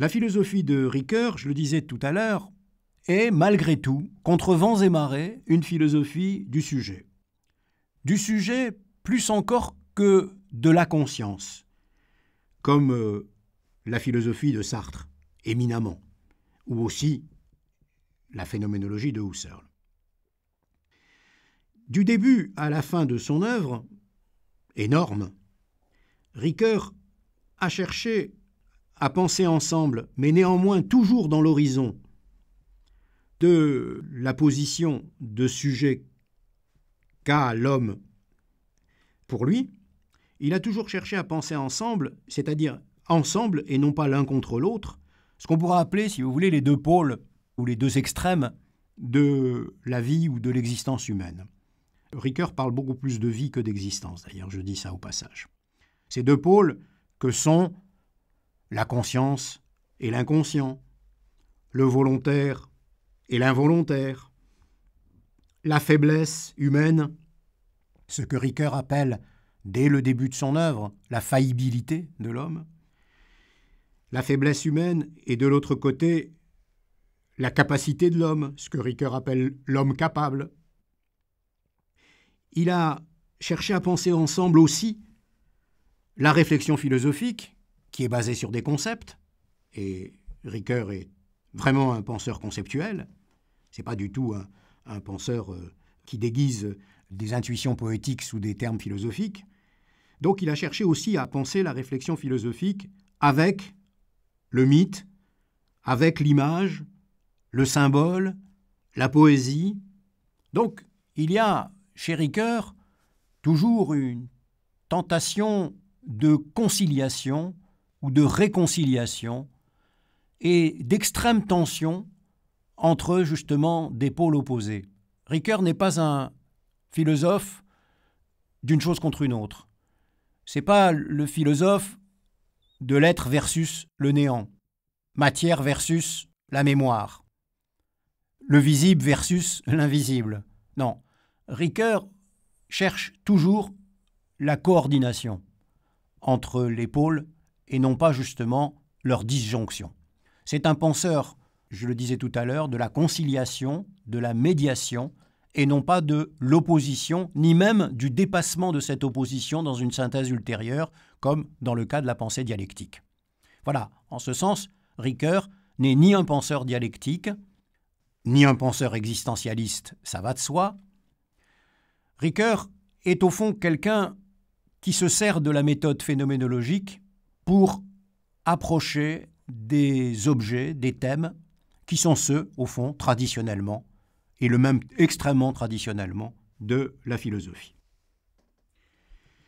La philosophie de Ricoeur, je le disais tout à l'heure, est malgré tout, contre vents et marées, une philosophie du sujet. Du sujet plus encore que de la conscience, comme euh, la philosophie de Sartre, éminemment, ou aussi la phénoménologie de Husserl. Du début à la fin de son œuvre, énorme, Ricoeur a cherché à penser ensemble, mais néanmoins toujours dans l'horizon de la position de sujet qu'a l'homme pour lui, il a toujours cherché à penser ensemble, c'est-à-dire ensemble et non pas l'un contre l'autre, ce qu'on pourra appeler, si vous voulez, les deux pôles ou les deux extrêmes de la vie ou de l'existence humaine. Ricoeur parle beaucoup plus de vie que d'existence, d'ailleurs, je dis ça au passage. Ces deux pôles que sont la conscience et l'inconscient, le volontaire et l'involontaire, la faiblesse humaine, ce que Ricoeur appelle, dès le début de son œuvre, la faillibilité de l'homme, la faiblesse humaine et de l'autre côté, la capacité de l'homme, ce que Ricoeur appelle l'homme capable. Il a cherché à penser ensemble aussi la réflexion philosophique, qui est basé sur des concepts, et Ricoeur est vraiment un penseur conceptuel, c'est pas du tout un, penseur euh, qui déguise des intuitions poétiques sous des termes philosophiques. Donc il a cherché aussi à penser la réflexion philosophique avec le mythe, avec l'image, le symbole, la poésie. Donc il y a chez Ricoeur toujours une tentation de conciliation ou de réconciliation et d'extrême tension entre justement des pôles opposés. Ricoeur n'est pas un philosophe d'une chose contre une autre. C'est pas le philosophe de l'être versus le néant, matière versus la mémoire, le visible versus l'invisible. Non, Ricoeur cherche toujours la coordination entre les pôles et non pas justement leur disjonction. C'est un penseur, je le disais tout à l'heure, de la conciliation, de la médiation, et non pas de l'opposition, ni même du dépassement de cette opposition dans une synthèse ultérieure, comme dans le cas de la pensée dialectique. Voilà, en ce sens, Ricoeur n'est ni un penseur dialectique, ni un penseur existentialiste, ça va de soi. Ricoeur est au fond quelqu'un qui se sert de la méthode phénoménologique pour approcher des objets, des thèmes, qui sont ceux, au fond, traditionnellement, et le même extrêmement traditionnellement, de la philosophie.